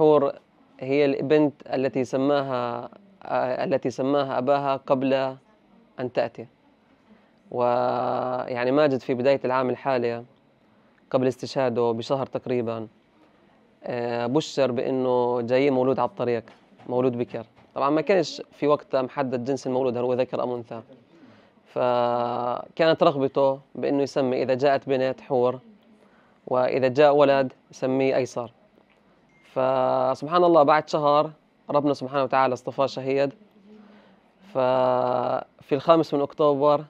حور هي البنت التي سماها التي سماها أباها قبل أن تأتي ويعني ماجد في بداية العام الحالي قبل استشهاده بشهر تقريبا آه، بشر بأنه جاي مولود على الطريق مولود بكر طبعا ما كانش في وقتها محدد جنس المولود هل هو ذكر أم أنثى فكانت رغبته بأنه يسمي إذا جاءت بنت حور وإذا جاء ولد يسميه أيسر فسبحان الله بعد شهر ربنا سبحانه وتعالى اصطفى شهيد ففي الخامس من أكتوبر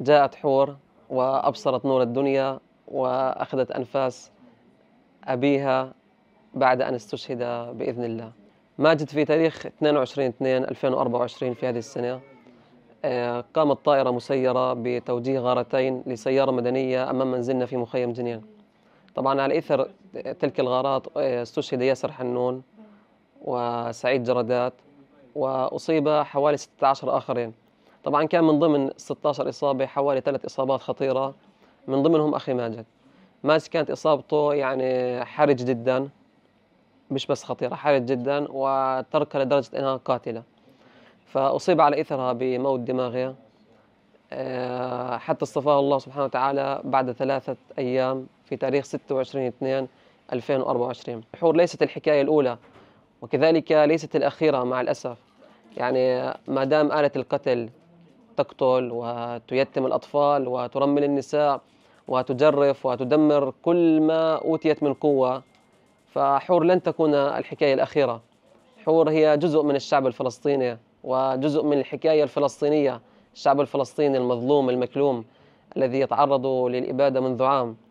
جاءت حور وأبصرت نور الدنيا وأخذت أنفاس أبيها بعد أن استشهد بإذن الله ماجد في تاريخ 22/2/2024 في هذه السنة آه، قامت طائرة مسيرة بتوجيه غارتين لسيارة مدنية أمام منزلنا في مخيم جنين طبعا على إثر تلك الغارات آه، استشهد ياسر حنون وسعيد جردات وأصيب حوالي 16 آخرين طبعا كان من ضمن 16 إصابة حوالي ثلاث إصابات خطيرة من ضمنهم أخي ماجد ماجد كانت إصابته يعني حرج جدا مش بس خطيرة حرج جدا وتركها لدرجة أنها قاتلة فأصيب على إثرها بموت دماغي آه، حتى اصطفاه الله سبحانه وتعالى بعد ثلاثة أيام في تاريخ 26 2 2024 الحور ليست الحكاية الأولى وكذلك ليست الأخيرة مع الأسف يعني ما دام آلة القتل تقتل وتيتم الأطفال وترمل النساء وتجرف وتدمر كل ما أوتيت من قوة فحور لن تكون الحكاية الأخيرة حور هي جزء من الشعب الفلسطيني وجزء من الحكاية الفلسطينية الشعب الفلسطيني المظلوم المكلوم الذي يتعرض للإبادة منذ عام